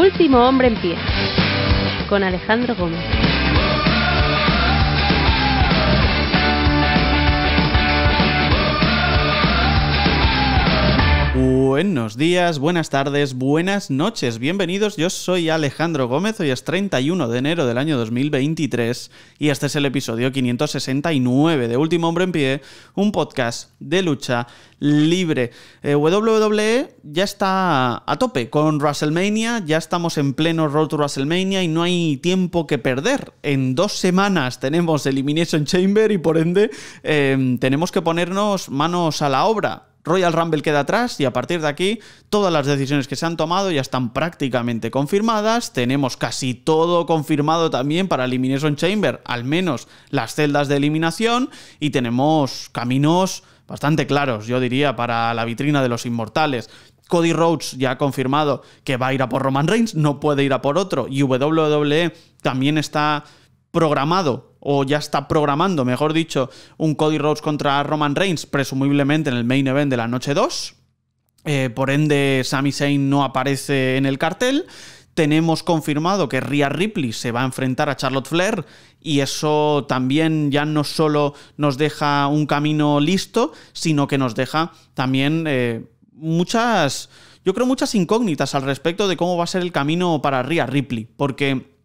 Último hombre en pie, con Alejandro Gómez. Buenos días, buenas tardes, buenas noches, bienvenidos. Yo soy Alejandro Gómez, hoy es 31 de enero del año 2023 y este es el episodio 569 de Último Hombre en Pie, un podcast de lucha libre. Eh, WWE ya está a tope con WrestleMania, ya estamos en pleno Road to WrestleMania y no hay tiempo que perder. En dos semanas tenemos Elimination Chamber y por ende eh, tenemos que ponernos manos a la obra Royal Rumble queda atrás y a partir de aquí todas las decisiones que se han tomado ya están prácticamente confirmadas. Tenemos casi todo confirmado también para Elimination Chamber, al menos las celdas de eliminación y tenemos caminos bastante claros, yo diría, para la vitrina de los inmortales. Cody Rhodes ya ha confirmado que va a ir a por Roman Reigns, no puede ir a por otro. Y WWE también está programado o ya está programando, mejor dicho, un Cody Rhodes contra Roman Reigns, presumiblemente en el main event de la noche 2. Eh, por ende, Sami Zayn no aparece en el cartel. Tenemos confirmado que Rhea Ripley se va a enfrentar a Charlotte Flair y eso también ya no solo nos deja un camino listo, sino que nos deja también eh, muchas, yo creo muchas incógnitas al respecto de cómo va a ser el camino para Rhea Ripley, porque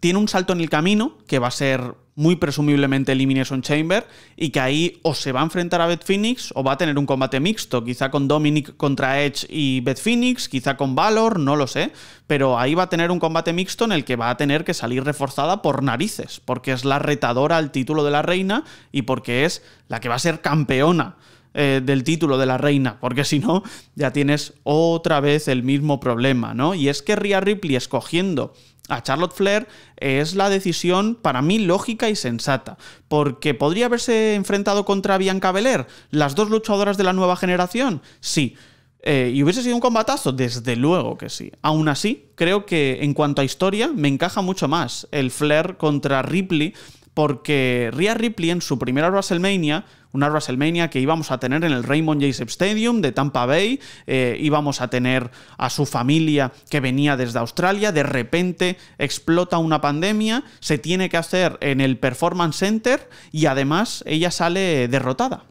tiene un salto en el camino, que va a ser muy presumiblemente Elimination Chamber, y que ahí o se va a enfrentar a Beth Phoenix o va a tener un combate mixto, quizá con Dominic contra Edge y Beth Phoenix, quizá con Valor, no lo sé, pero ahí va a tener un combate mixto en el que va a tener que salir reforzada por narices, porque es la retadora al título de la reina y porque es la que va a ser campeona eh, del título de la reina, porque si no, ya tienes otra vez el mismo problema, ¿no? Y es que Rhea Ripley escogiendo a Charlotte Flair es la decisión para mí lógica y sensata, porque podría haberse enfrentado contra Bianca Belair, las dos luchadoras de la nueva generación, sí. Eh, ¿Y hubiese sido un combatazo? Desde luego que sí. Aún así, creo que en cuanto a historia, me encaja mucho más el Flair contra Ripley porque Rhea Ripley en su primera WrestleMania, una WrestleMania que íbamos a tener en el Raymond James Stadium de Tampa Bay, eh, íbamos a tener a su familia que venía desde Australia, de repente explota una pandemia, se tiene que hacer en el Performance Center y además ella sale derrotada.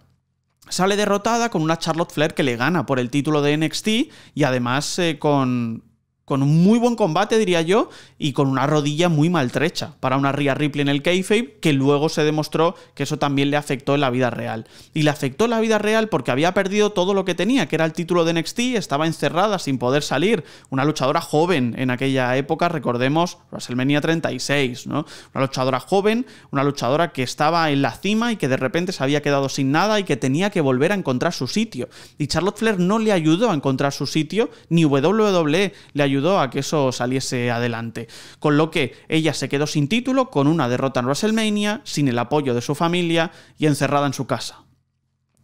Sale derrotada con una Charlotte Flair que le gana por el título de NXT y además eh, con con un muy buen combate, diría yo, y con una rodilla muy maltrecha para una Rhea Ripley en el kayfabe, que luego se demostró que eso también le afectó en la vida real. Y le afectó en la vida real porque había perdido todo lo que tenía, que era el título de NXT, estaba encerrada sin poder salir, una luchadora joven en aquella época, recordemos WrestleMania 36, ¿no? Una luchadora joven, una luchadora que estaba en la cima y que de repente se había quedado sin nada y que tenía que volver a encontrar su sitio. Y Charlotte Flair no le ayudó a encontrar su sitio, ni WWE le ayudó a que eso saliese adelante. Con lo que ella se quedó sin título, con una derrota en WrestleMania, sin el apoyo de su familia y encerrada en su casa.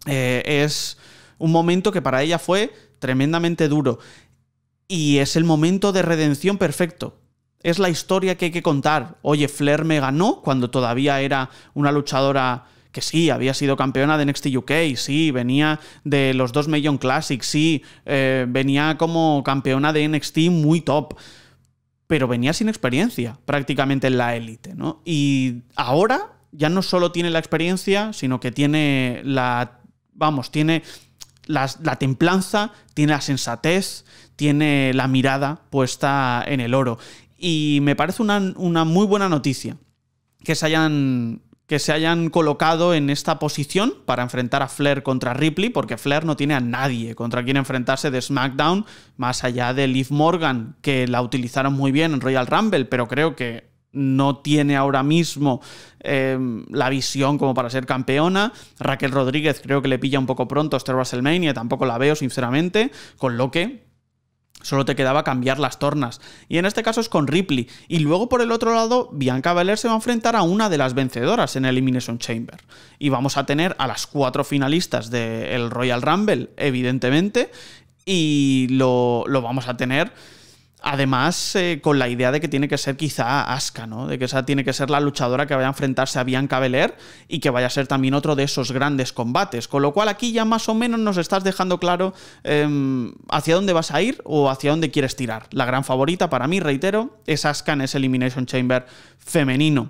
Eh, es un momento que para ella fue tremendamente duro. Y es el momento de redención perfecto. Es la historia que hay que contar. Oye, Flair me ganó cuando todavía era una luchadora que sí, había sido campeona de NXT UK, sí, venía de los dos Million Classics, sí, eh, venía como campeona de NXT muy top, pero venía sin experiencia prácticamente en la élite, ¿no? Y ahora ya no solo tiene la experiencia, sino que tiene la, vamos, tiene la, templanza, tiene la sensatez, tiene la mirada puesta en el oro. Y me parece una, una muy buena noticia que se hayan que se hayan colocado en esta posición para enfrentar a Flair contra Ripley, porque Flair no tiene a nadie contra quien enfrentarse de SmackDown, más allá de Liv Morgan, que la utilizaron muy bien en Royal Rumble, pero creo que no tiene ahora mismo em, la visión como para ser campeona. Raquel Rodríguez creo que le pilla un poco pronto a este WrestleMania, tampoco la veo, sinceramente, con lo que Solo te quedaba cambiar las tornas. Y en este caso es con Ripley. Y luego por el otro lado, Bianca Valer se va a enfrentar a una de las vencedoras en Elimination Chamber. Y vamos a tener a las cuatro finalistas del Royal Rumble, evidentemente. Y lo, lo vamos a tener Además, eh, con la idea de que tiene que ser quizá Asuka, ¿no? De que esa tiene que ser la luchadora que vaya a enfrentarse a Bianca Belair y que vaya a ser también otro de esos grandes combates. Con lo cual aquí ya más o menos nos estás dejando claro em, hacia dónde vas a ir o hacia dónde quieres tirar. La gran favorita para mí, reitero, es Asuka en ese Elimination Chamber femenino.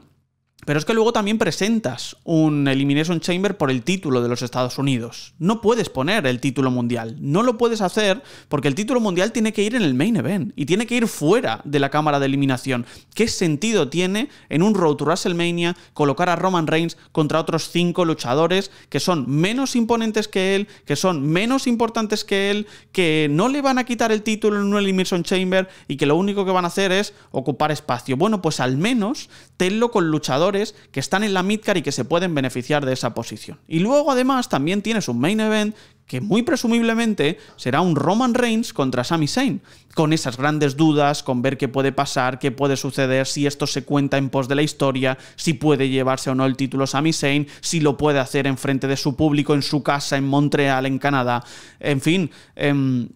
Pero es que luego también presentas un Elimination Chamber por el título de los Estados Unidos. No puedes poner el título mundial. No lo puedes hacer porque el título mundial tiene que ir en el main event y tiene que ir fuera de la cámara de eliminación. ¿Qué sentido tiene en un Road to WrestleMania colocar a Roman Reigns contra otros cinco luchadores que son menos imponentes que él, que son menos importantes que él, que no le van a quitar el título en un Elimination Chamber y que lo único que van a hacer es ocupar espacio? Bueno, pues al menos tenlo con luchadores que están en la midcar y que se pueden beneficiar de esa posición. Y luego además también tienes un main event que muy presumiblemente será un Roman Reigns contra Sami Zayn, con esas grandes dudas, con ver qué puede pasar, qué puede suceder, si esto se cuenta en pos de la historia, si puede llevarse o no el título Sami Zayn, si lo puede hacer en frente de su público, en su casa, en Montreal, en Canadá, en fin, em,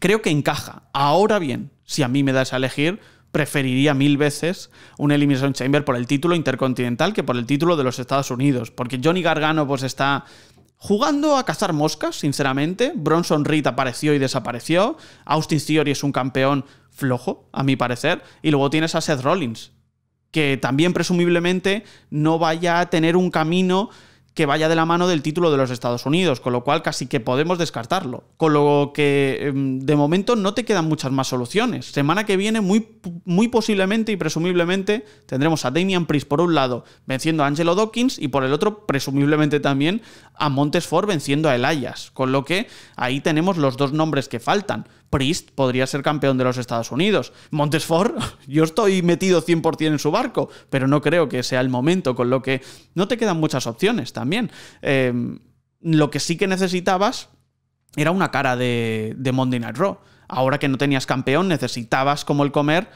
creo que encaja. Ahora bien, si a mí me das a elegir, preferiría mil veces un Elimination Chamber por el título intercontinental que por el título de los Estados Unidos. Porque Johnny Gargano pues está jugando a cazar moscas, sinceramente. Bronson Reed apareció y desapareció. Austin Theory es un campeón flojo, a mi parecer. Y luego tienes a Seth Rollins, que también presumiblemente no vaya a tener un camino que vaya de la mano del título de los Estados Unidos, con lo cual casi que podemos descartarlo. Con lo que em, de momento no te quedan muchas más soluciones. Semana que viene muy, muy posiblemente y presumiblemente tendremos a Damian Priest por un lado venciendo a Angelo Dawkins y por el otro presumiblemente también a Montesfort venciendo a Elias. Con lo que ahí tenemos los dos nombres que faltan. Priest podría ser campeón de los Estados Unidos. Montesfort, yo estoy metido 100% en su barco, pero no creo que sea el momento, con lo que no te quedan muchas opciones también. Em, lo que sí que necesitabas era una cara de, de Monday Night Raw. Ahora que no tenías campeón, necesitabas como el comer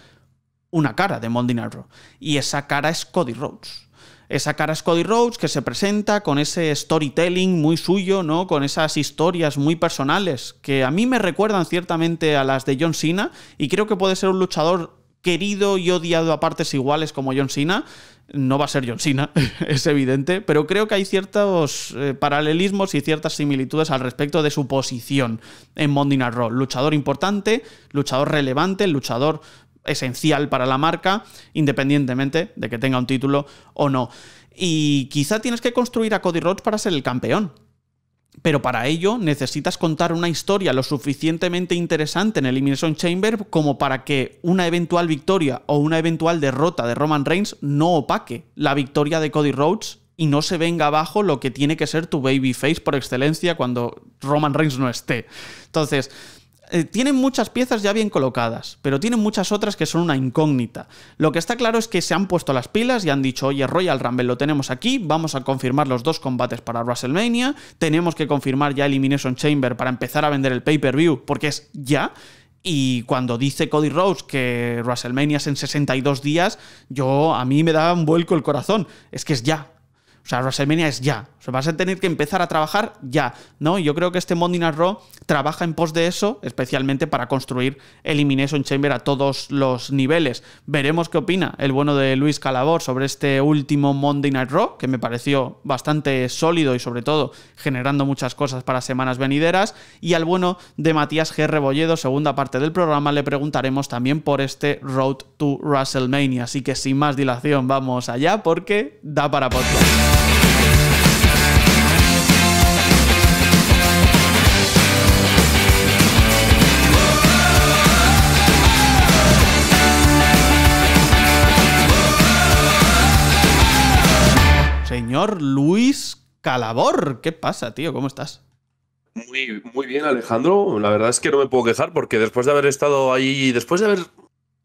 una cara de Monday Night Raw. Y esa cara es Cody Rhodes. Esa cara Scotty Cody Rhodes que se presenta con ese storytelling muy suyo, ¿no? Con esas historias muy personales que a mí me recuerdan ciertamente a las de John Cena y creo que puede ser un luchador querido y odiado a partes iguales como John Cena. No va a ser John Cena, es evidente, pero creo que hay ciertos eh, paralelismos y ciertas similitudes al respecto de su posición en Monday Night Raw. Luchador importante, luchador relevante, luchador esencial para la marca, independientemente de que tenga un título o no. Y quizá tienes que construir a Cody Rhodes para ser el campeón. Pero para ello necesitas contar una historia lo suficientemente interesante en Elimination Chamber como para que una eventual victoria o una eventual derrota de Roman Reigns no opaque la victoria de Cody Rhodes y no se venga abajo lo que tiene que ser tu babyface por excelencia cuando Roman Reigns no esté. Entonces, eh, tienen muchas piezas ya bien colocadas, pero tienen muchas otras que son una incógnita. Lo que está claro es que se han puesto las pilas y han dicho, oye, Royal Rumble lo tenemos aquí, vamos a confirmar los dos combates para WrestleMania, tenemos que confirmar ya Elimination Chamber para empezar a vender el pay-per-view, porque es ya. Y cuando dice Cody Rhodes que WrestleMania es en 62 días, yo a mí me da un vuelco el corazón. Es que es ya, o sea, WrestleMania es ya. vas a tener que empezar a trabajar ya, ¿no? yo creo que este Monday Night Raw trabaja en pos de eso, especialmente para construir Elimination Chamber a todos los niveles. Veremos qué opina el bueno de Luis Calabor sobre este último Monday Night Raw, que me pareció bastante sólido y sobre todo generando muchas cosas para semanas venideras. Y al bueno de Matías G. Rebolledo, segunda parte del programa, le preguntaremos también por este Road to WrestleMania. Así que sin más dilación, vamos allá porque da para podcast. Luis Calabor. ¿Qué pasa, tío? ¿Cómo estás? Muy, bien, Alejandro. La verdad es que no me puedo quejar porque después de haber estado ahí, después de haber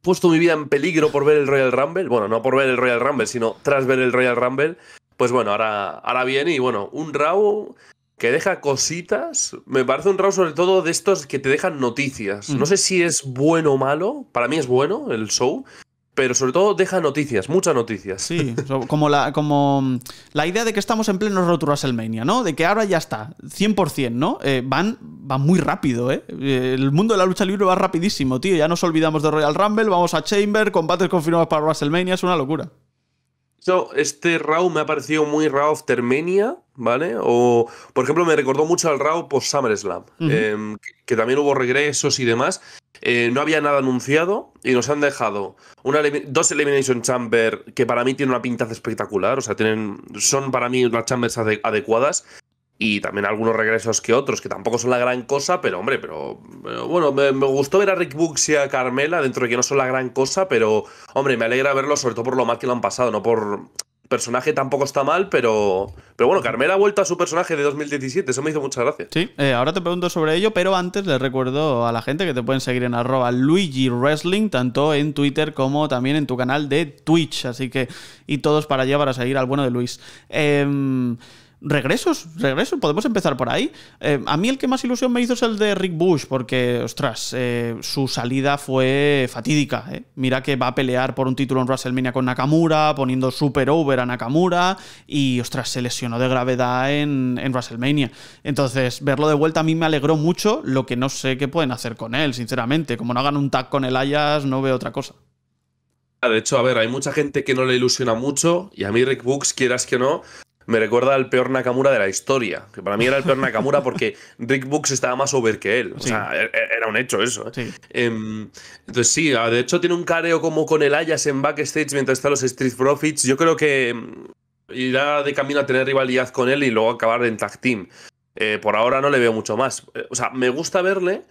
puesto mi vida en peligro por ver el Royal Rumble, bueno, no por ver el Royal Rumble, sino tras ver el Royal Rumble, pues bueno, ahora, ahora viene y bueno, un Raw que deja cositas. Me parece un Raw sobre todo de estos que te dejan noticias. No sé si es bueno o malo, para mí es bueno el show, pero sobre todo deja noticias, muchas noticias. Sí, como la, como mm, la idea de que estamos en pleno roto WrestleMania, ¿no? De que ahora ya está, 100%, ¿no? Eh, van, van muy rápido, ¿eh? ¿eh? El mundo de la lucha libre va rapidísimo, tío. Ya nos olvidamos de Royal Rumble, vamos a Chamber, combates confirmados para WrestleMania, es una locura este RAW me ha parecido muy RAW of Termenia, ¿vale? O, por ejemplo, me recordó mucho al RAW post SummerSlam, em, que, también hubo regresos y demás. Eh, no había nada anunciado y nos han dejado dos Elimination Chamber que para mí tienen una pinta espectacular, o sea, tienen, son para mí las chambers adecuadas y también algunos regresos que otros, que tampoco son la gran cosa, pero hombre, pero, eh, bueno, me, gustó ver a Rick Books y a Carmela dentro de que no son la gran cosa, pero hombre, me alegra verlo sobre todo por lo mal que lo han pasado, no por personaje tampoco está mal, pero pero bueno, Carmela ha vuelto a su personaje de 2017, eso me hizo muchas gracias. Sí, eh, ahora te pregunto sobre ello, pero antes les recuerdo a la gente que te pueden seguir en arroba Luigi Wrestling, tanto en Twitter como también en tu canal de Twitch, así que y todos para allá para seguir al bueno de Luis. Eh, regresos, regresos, podemos empezar por ahí. Eh, a mí el que más ilusión me hizo es el de Rick Bush, porque, ostras, eh, su salida fue fatídica. Eh. Mira que va a pelear por un título en WrestleMania con Nakamura, poniendo super over a Nakamura, y, ostras, se lesionó de gravedad en, en WrestleMania. Entonces, verlo de vuelta a mí me alegró mucho, lo que no sé qué pueden hacer con él, sinceramente. Como no hagan un tag con el Ayas, no veo otra cosa. De hecho, a ver, hay mucha gente que no le ilusiona mucho y a mí Rick Books, quieras que no, me recuerda al peor Nakamura de la historia. Que para mí era el peor Nakamura porque Rick Books estaba más over que él. O sea, er, er, era un hecho eso. ¿eh? Em, entonces, sí, ah, de hecho tiene un careo como con el Ayas en backstage mientras están los Street Profits. Yo creo que em, irá de camino a tener rivalidad con él y luego acabar en tag team. Eh, por ahora no le veo mucho más. Eh, o sea, me gusta verle,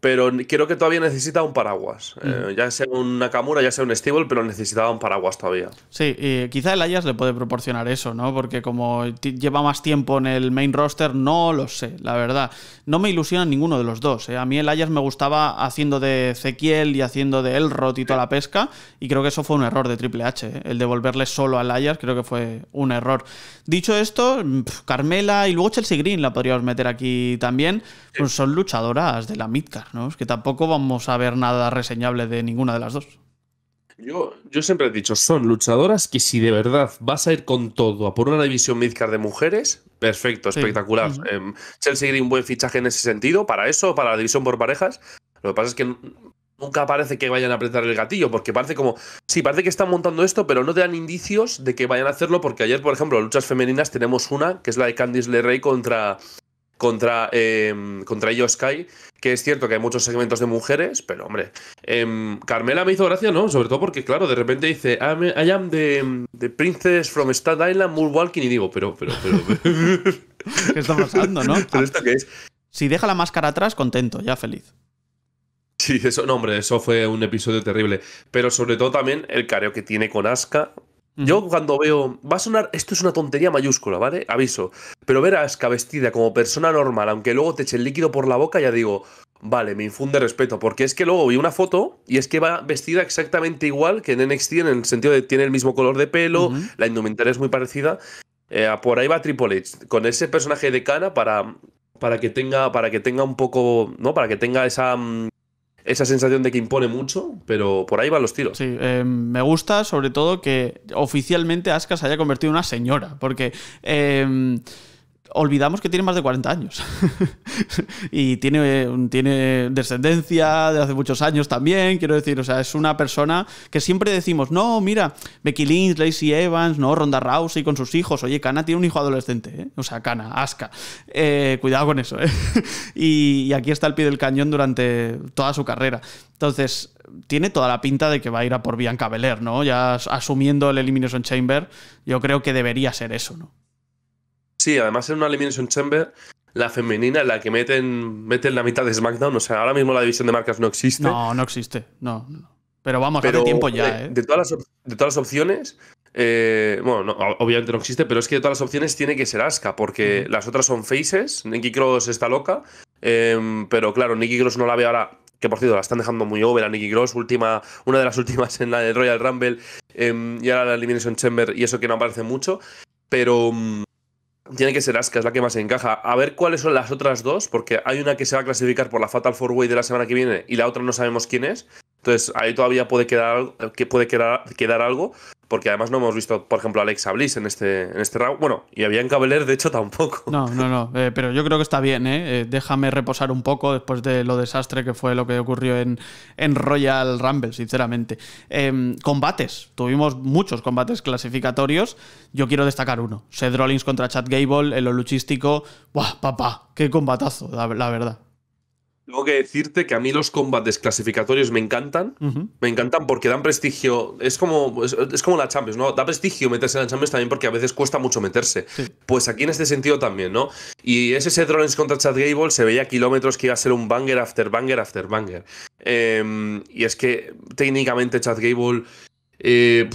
pero creo que todavía necesita un paraguas. Mm. Eh, ya sea un Nakamura, ya sea un Stable, pero necesitaba un paraguas todavía. Sí, quizá el Ayas le puede proporcionar eso, ¿no? Porque como lleva más tiempo en el main roster, no lo sé, la verdad. No me ilusiona ninguno de los dos. ¿eh? A mí el Ayas me gustaba haciendo de Ezequiel y haciendo de él rotito a la pesca, y creo que eso fue un error de Triple H. ¿eh? El devolverle solo al Ayas creo que fue un error. Dicho esto, Carmela y luego Chelsea Green la podríamos meter aquí también. Pues son luchadoras de la Midcard. Es que tampoco vamos a ver nada reseñable de ninguna de las dos. Yo, yo siempre he dicho, son luchadoras que si de verdad vas a ir con todo a por una división midcard de mujeres, perfecto, espectacular. se em, Chelsea un buen fichaje en ese sentido, para eso, para la división por parejas. Lo que pasa es que nunca parece que vayan a apretar el gatillo, porque parece como, sí, parece que están montando esto, pero no te dan indicios de que vayan a hacerlo, porque ayer, por ejemplo, luchas femeninas tenemos una, que es la de Candice Rey contra contra, eh, contra Sky, que es cierto que hay muchos segmentos de mujeres, pero hombre, em, Carmela me hizo gracia, ¿no? Sobre todo porque, claro, de repente dice, I am the, princess from Staten Island, Moonwalking, y digo, pero, pero, pero... ¿Qué está pasando, no? Si deja la máscara atrás, contento, ya feliz. Sí, eso, no, hombre, eso fue un episodio terrible. Pero sobre todo también el careo que tiene con Asuka, yo cuando veo, va a sonar, esto es una tontería mayúscula, ¿vale? Aviso. Pero ver a vestida como persona normal, aunque luego te eche el líquido por la boca, ya digo, vale, me infunde respeto. Porque es que luego vi una foto y es que va vestida exactamente igual que en NXT, en el sentido de tiene el mismo color de pelo, la indumentaria es muy parecida. Eh, por ahí va Triple H, con ese personaje de Cana para, para, que tenga, para que tenga un poco, ¿no? Para que tenga esa... Mm, esa sensación de que impone mucho, pero por ahí van los tiros. Sí, eh, me gusta sobre todo que oficialmente Aska se haya convertido en una señora, porque... Eh, olvidamos que tiene más de 40 años. y tiene, tiene descendencia de hace muchos años también, quiero decir, o sea, es una persona que siempre decimos, no, mira, Becky Lynch, Lacey Evans, no, Ronda Rousey con sus hijos, oye, Kana tiene un hijo adolescente, ¿eh? o sea, Kana, Aska, eh, cuidado con eso, ¿eh? y, aquí está el pie del cañón durante toda su carrera. Entonces, tiene toda la pinta de que va a ir a por Bianca Belair, ¿no? Ya asumiendo el Elimination Chamber, yo creo que debería ser eso, ¿no? Sí, además en una Elimination Chamber, la femenina, en la que meten, meten la mitad de SmackDown. O sea, ahora mismo la división de marcas no existe. No, no existe. No, Pero vamos, pero, hace tiempo ya, de, ¿eh? De todas las, de todas las opciones, eh, bueno, obviamente no existe, pero es que de todas las opciones tiene que ser Asuka, porque las otras son faces. Nikki Cross está loca, em, pero claro, Nikki Cross no la ve ahora. Que por cierto, la están dejando muy over a Nikki Cross, última, una de las últimas en la de Royal Rumble em, y ahora la Elimination Chamber, y eso que no aparece mucho. Pero, mm, tiene que ser Asuka, es la que más encaja. A ver cuáles son las otras dos, porque hay una que se va a clasificar por la Fatal Four Way de la semana que viene y la otra no sabemos quién es. Entonces ahí todavía puede quedar, que puede quedar, quedar algo, porque además no hemos visto, por ejemplo, a Alexa Bliss en este, en este round. Bueno, y a Bianca Belair, de hecho, tampoco. No, no, no, eh, pero yo creo que está bien, eh, ¿eh? Déjame reposar un poco después de lo desastre que fue lo que ocurrió en, en Royal Rumble, sinceramente. Em, combates, tuvimos muchos combates clasificatorios. Yo quiero destacar uno: Seth Rollins contra Chad Gable, en lo luchístico. ¡Buah, papá! ¡Qué combatazo, la verdad! Tengo que decirte que a mí los combates clasificatorios me encantan. Me encantan porque dan prestigio. Es como, es, como la Champions, ¿no? Da prestigio meterse en la Champions también porque a veces cuesta mucho meterse. Pues aquí en este sentido también, ¿no? Y ese Seth Rollins contra Chad Gable se veía kilómetros que iba a ser un banger after banger after banger. Em, y es que técnicamente Chad Gable. Eh,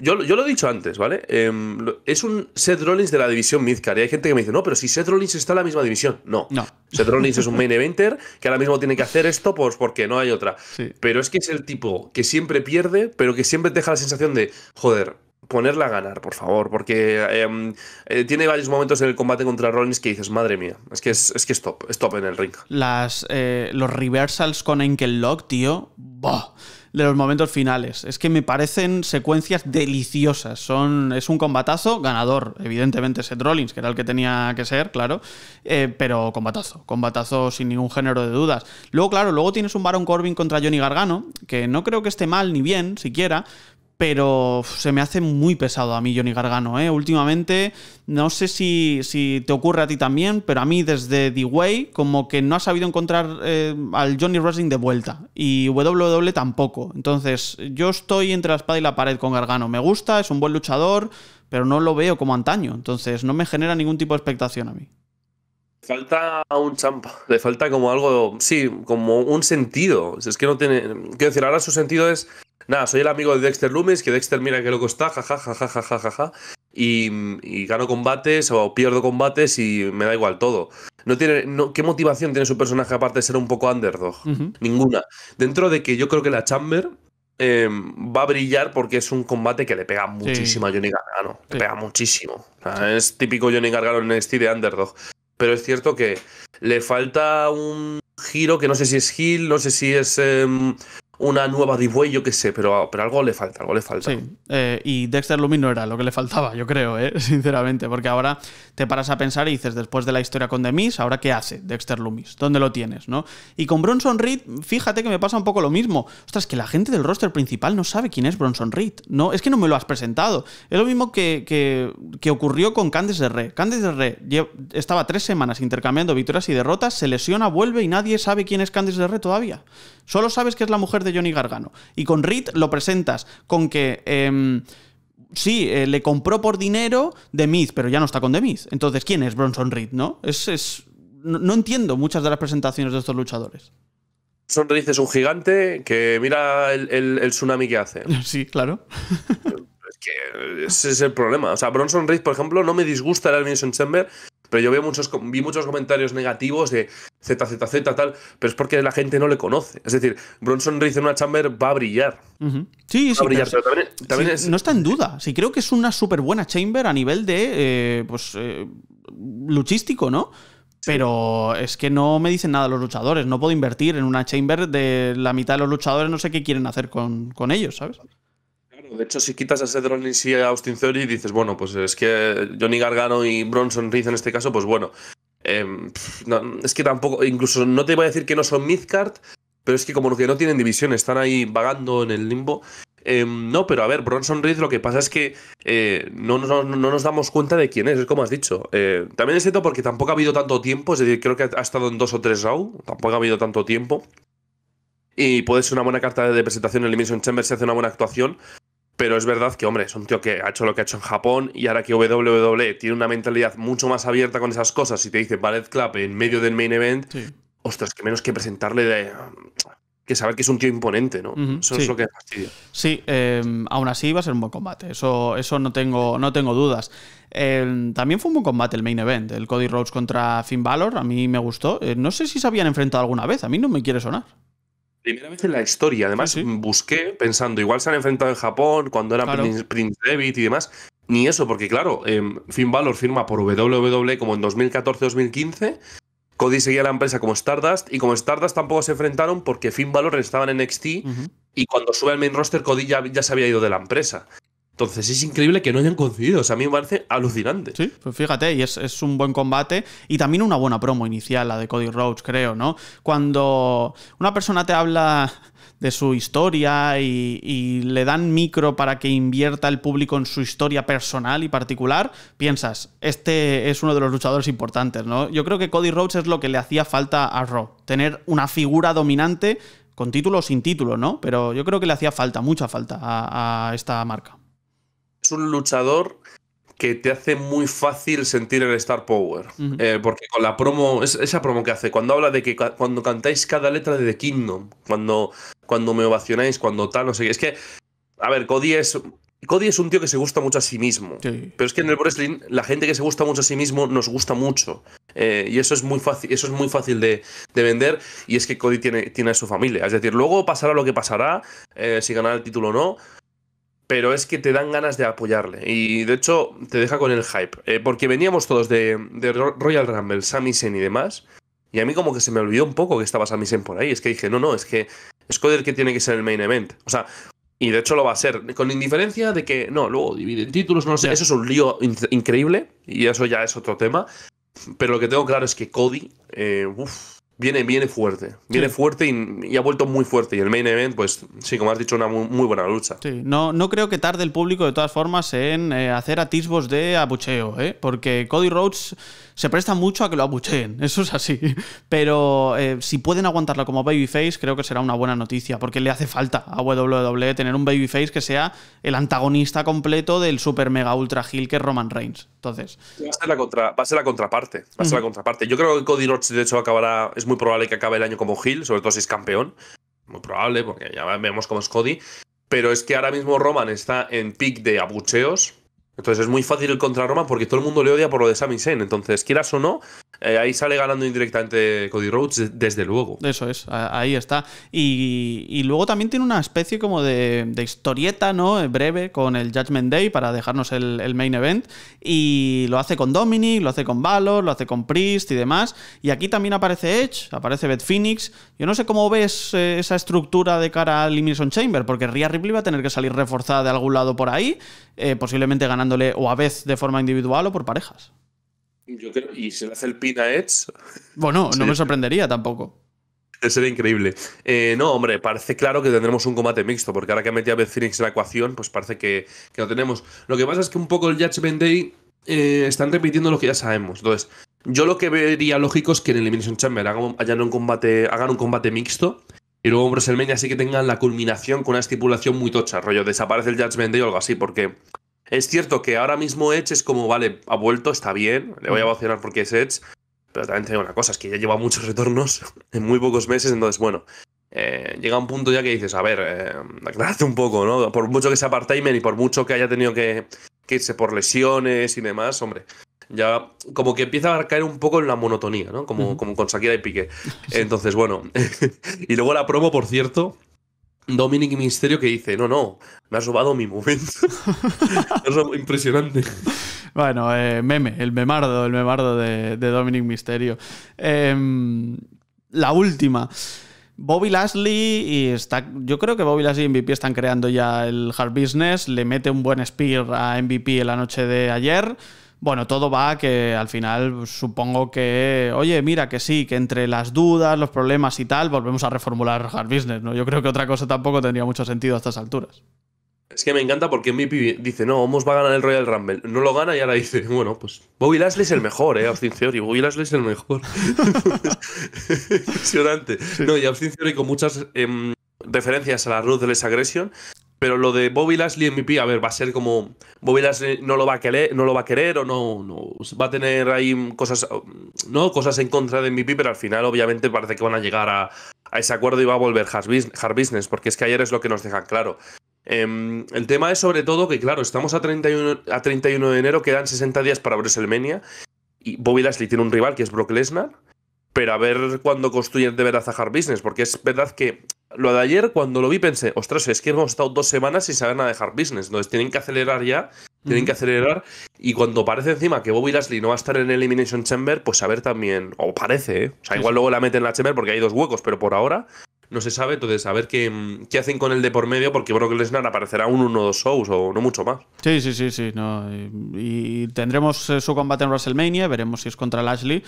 yo, lo he dicho antes, ¿vale? Em, es un Seth Rollins de la división Midcard. Y hay gente que me dice, no, pero si Seth Rollins está en la misma división. No. no. Seth Rollins es un main eventer que ahora mismo tiene que hacer esto pues porque no hay otra. Pero es que es el tipo que siempre pierde, pero que siempre deja la sensación de, joder, ponerla a ganar, por favor, porque em, eh, tiene varios momentos en el combate contra Rollins que dices, madre mía, es que es, que stop top, es en el ring. Las, eh, los reversals con Enkel Lock, tío, ¡bah! de los momentos finales. Es que me parecen secuencias deliciosas. Son, es un combatazo ganador, evidentemente, ese Rollins, que era el que tenía que ser, claro, eh, pero combatazo, combatazo sin ningún género de dudas. Luego, claro, luego tienes un Baron Corbin contra Johnny Gargano, que no creo que esté mal ni bien, siquiera, pero se me hace muy pesado a mí Johnny Gargano, ¿eh? Últimamente, no sé si, te ocurre a ti también, pero a mí desde The Way como que no ha sabido encontrar eh, al Johnny Wrestling de vuelta y WWE tampoco. Entonces, yo estoy entre la espada y la pared con Gargano. Me gusta, es un buen luchador, pero no lo veo como antaño. Entonces, no me genera ningún tipo de expectación a mí. Falta un champa, le falta como algo, sí, como un sentido. Es que no tiene, quiero decir, ahora su sentido es Nada, soy el amigo de Dexter Loomis, que Dexter mira qué loco está, jajaja, ja, y, y, gano combates o pierdo combates y me da igual todo. No tiene, ¿Qué motivación tiene su personaje aparte de ser un poco underdog? Ninguna. Dentro de que yo creo que la Chamber eh, va a brillar porque es un combate que le pega muchísimo a Johnny Gargano. Le pega muchísimo. es típico Johnny Gargano en el estilo de underdog. Pero es cierto que le falta un giro que no sé si es heal, no sé si es em, una nueva D-Way, yo qué sé, pero, pero algo le falta, algo le falta. Sí, eh, y Dexter Lumis no era lo que le faltaba, yo creo, ¿eh? sinceramente, porque ahora te paras a pensar y dices, después de la historia con Demis, ¿ahora qué hace Dexter Lumis? ¿Dónde lo tienes? ¿no? Y con Bronson Reed, fíjate que me pasa un poco lo mismo. Ostras, que la gente del roster principal no sabe quién es Bronson Reed, ¿no? Es que no me lo has presentado. Es lo mismo que, que, ocurrió con Candice Re. Candice Re estaba tres semanas intercambiando victorias y derrotas, se lesiona, vuelve y nadie sabe quién es Candice Re todavía. Solo sabes que es la mujer de Johnny Gargano. Y con Reed lo presentas con que... Em, sí, eh, le compró por dinero de Miz, pero ya no está con Demis. Entonces, ¿quién es Bronson Reed, no? Es, es no, entiendo muchas de las presentaciones de estos luchadores. Bronson Reed es un gigante que mira el, tsunami que hace. Sí, claro. es que ese es el problema. O sea, Bronson Reed, por ejemplo, no me disgusta el Elimination Chamber, pero yo veo muchos, vi muchos comentarios negativos de ZZZ, tal, pero es porque la gente no le conoce. Es decir, Bronson Reed en una chamber va a brillar. Sí, sí. No está en duda. Sí, creo que es una súper buena chamber a nivel de, eh, pues, eh, luchístico, ¿no? Pero es que no me dicen nada los luchadores. No puedo invertir en una chamber de la mitad de los luchadores. No sé qué quieren hacer con ellos, ¿sabes? De hecho, si quitas a Seth Rollins y a Austin Theory y dices, bueno, pues es que Johnny Gargano y Bronson Reed en este caso, pues bueno. Em, es que tampoco, incluso no te voy a decir que no son midcard, pero es que como que no tienen división, están ahí vagando en el limbo. Em, no, pero a ver, Bronson Reed lo que pasa es que eh, no, no, nos damos cuenta de quién es, es como has dicho. Eh, también es cierto porque tampoco ha habido tanto tiempo, es decir, creo que ha estado en dos o tres rounds, tampoco ha habido tanto tiempo. Y puede ser una buena carta de presentación en Elimination Chamber si hace una buena actuación. Pero es verdad que, hombre, es un tío que ha hecho lo que ha hecho en Japón y ahora que WWE tiene una mentalidad mucho más abierta con esas cosas y te dice Ballet Clap en medio del main event, ostras, que menos que presentarle que saber que es un tío imponente, ¿no? eso es lo que fastidia. Sí, em, aún así va a ser un buen combate, eso, eso no, tengo, no tengo dudas. Em, también fue un buen combate el main event, el Cody Rhodes contra Finn Balor, a mí me gustó. Eh, no sé si se habían enfrentado alguna vez, a mí no me quiere sonar primera vez en la historia. Además, busqué pensando, igual se han enfrentado en Japón cuando era Prince, David y demás. Ni eso, porque claro, em, Finn Balor firma por WWE como en 2014-2015. Cody seguía la empresa como Stardust y como Stardust tampoco se enfrentaron porque Finn Balor estaba en NXT y cuando sube al main roster Cody ya, se había ido de la empresa. Entonces es increíble que no hayan coincidido. O sea, a mí me parece alucinante. Sí, pues fíjate, y es, un buen combate y también una buena promo inicial, la de Cody Rhodes, creo, ¿no? Cuando una persona te habla de su historia y, le dan micro para que invierta el público en su historia personal y particular, piensas, este es uno de los luchadores importantes, ¿no? Yo creo que Cody Rhodes es lo que le hacía falta a Raw, tener una figura dominante con título o sin título, ¿no? Pero yo creo que le hacía falta, mucha falta a esta marca es un luchador que te hace muy fácil sentir el Star Power. Eh, porque con la promo, esa promo que hace, cuando habla de que cuando cantáis cada letra de The Kingdom, cuando, cuando me ovacionáis, cuando tal, no sé qué. Es que, a ver, Cody es. Cody es un tío que se gusta mucho a sí mismo. Pero es que en el wrestling, la gente que se gusta mucho a sí mismo nos gusta mucho. Eh, y eso es muy fácil, eso es muy fácil de, vender. Y es que Cody tiene, tiene a su familia. Es decir, luego pasará lo que pasará, eh, si ganará el título o no pero es que te dan ganas de apoyarle. Y de hecho, te deja con el hype. Eh, porque veníamos todos de, Royal Rumble, Sami y demás. Y a mí como que se me olvidó un poco que estaba Sami por ahí. Es que dije, no, no, es que Cody el que tiene que ser el main event. O sea, y de hecho lo va a ser. Con indiferencia de que, no, luego divide títulos, no sé. Eso es un lío increíble. Y eso ya es otro tema. Pero lo que tengo claro es que Cody, eh, Viene, fuerte, viene fuerte y, ha vuelto muy fuerte. Y el main event, pues sí, como has dicho, una muy, buena lucha. no, no creo que tarde el público de todas formas en eh, hacer atisbos de abucheo, ¿eh? porque Cody Rhodes se presta mucho a que lo abucheen, eso es así. Pero eh, si pueden aguantarlo como babyface, creo que será una buena noticia, porque le hace falta a WWE tener un babyface que sea el antagonista completo del super mega ultra heel que es Roman Reigns. Entonces. Va a ser la, contra, la contraparte. Va a ser la contraparte. Yo creo que Cody Rhodes, de hecho, acabará. Es muy probable que acabe el año como heel, sobre todo si es campeón. Muy probable, porque ya vemos cómo es Cody. Pero es que ahora mismo Roman está en pick de abucheos entonces es muy fácil el contra Roma porque todo el mundo le odia por lo de Sami Zayn. Entonces, quieras o no, eh, ahí sale ganando indirectamente Cody Rhodes, desde luego. Eso es, ahí está. Y, luego también tiene una especie como de, historieta, ¿no? Eh, breve con el Judgment Day para dejarnos el, main event. Y lo hace con Dominic, lo hace con Valor, lo hace con Priest y demás. Y aquí también aparece Edge, aparece Beth Phoenix. Yo no sé cómo ves eh, esa estructura de cara al Elimination Chamber, porque Rhea Ripley va a tener que salir reforzada de algún lado por ahí, posiblemente ganándole o a vez de forma individual o por parejas. Yo creo, ¿Y se le hace el pin Edge? Bueno, no me sorprendería tampoco. Sería increíble. Eh, no, hombre, parece claro que tendremos un combate mixto, porque ahora que ha metido a Beth Phoenix en la ecuación, pues parece que, que no tenemos. Lo que pasa es que un poco el Judgment Day eh, están repitiendo lo que ya sabemos. Entonces, yo lo que vería lógico es que en Elimination Chamber hagan, un combate, hagan un combate mixto y luego en WrestleMania sí que tengan la culminación con una estipulación muy tocha, rollo desaparece el Judgment Day o algo así, porque es cierto que ahora mismo Edge es como, vale, ha vuelto, está bien, le voy a mm. vacionar porque es Edge, pero también tengo una cosa, es que ya lleva muchos retornos en muy pocos meses, entonces, bueno, eh, llega un punto ya que dices, a ver, eh, un poco, ¿no? Por mucho que sea part y por mucho que haya tenido que, irse por lesiones y demás, hombre, ya como que empieza a caer un poco en la monotonía, ¿no? Como, como con Shakira y Pique. Entonces, bueno. y luego la promo, por cierto, Dominic Misterio que dice, no, no, me ha robado mi momento. es impresionante. Bueno, eh, meme, el memardo, el memardo de, Dominic Misterio. Em, la última. Bobby Lashley y está, yo creo que Bobby Lashley y MVP están creando ya el hard business. Le mete un buen spear a MVP en la noche de ayer. Bueno, todo va que al final supongo que, oye, mira que sí, que entre las dudas, los problemas y tal, volvemos a reformular Hard Business, ¿no? Yo creo que otra cosa tampoco tendría mucho sentido a estas alturas. Es que me encanta porque MVP dice, no, Omos va a ganar el Royal Rumble. No lo gana y ahora dice, bueno, pues Bobby Lashley es el mejor, ¿eh? Austin Theory, Bobby Lashley es el mejor. Impresionante. No, y Austin Theory con muchas em, referencias a la Ruthless Aggression, pero lo de Bobby Lashley MVP, a ver, va a ser como. Bobby Lashley no lo va a querer, no lo va a querer o no, Va a tener ahí cosas. No, cosas en contra de MVP, pero al final, obviamente, parece que van a llegar a, ese acuerdo y va a volver hard business, porque es que ayer es lo que nos dejan claro. Em, el tema es sobre todo que, claro, estamos a 31, a 31 de enero, quedan 60 días para WrestleMania. Y Bobby Lashley tiene un rival que es Brock Lesnar. Pero a ver cuándo construyen de verdad a Hard Business, porque es verdad que lo de ayer, cuando lo vi, pensé, ostras, es que hemos estado dos semanas sin saber nada a dejar Business. Entonces tienen que acelerar ya, tienen que acelerar. Y cuando parece encima que Bobby Lashley no va a estar en Elimination Chamber, pues a ver también. O parece, ¿eh? O sea, igual luego la meten en la Chamber porque hay dos huecos, pero por ahora no se sabe, entonces a ver mm, qué, hacen con el de por medio, porque Brock Lesnar aparecerá un uno o dos shows o no mucho más. Sí, sí, sí, sí. Y, tendremos eh, su combate en WrestleMania, veremos si es contra Lashley,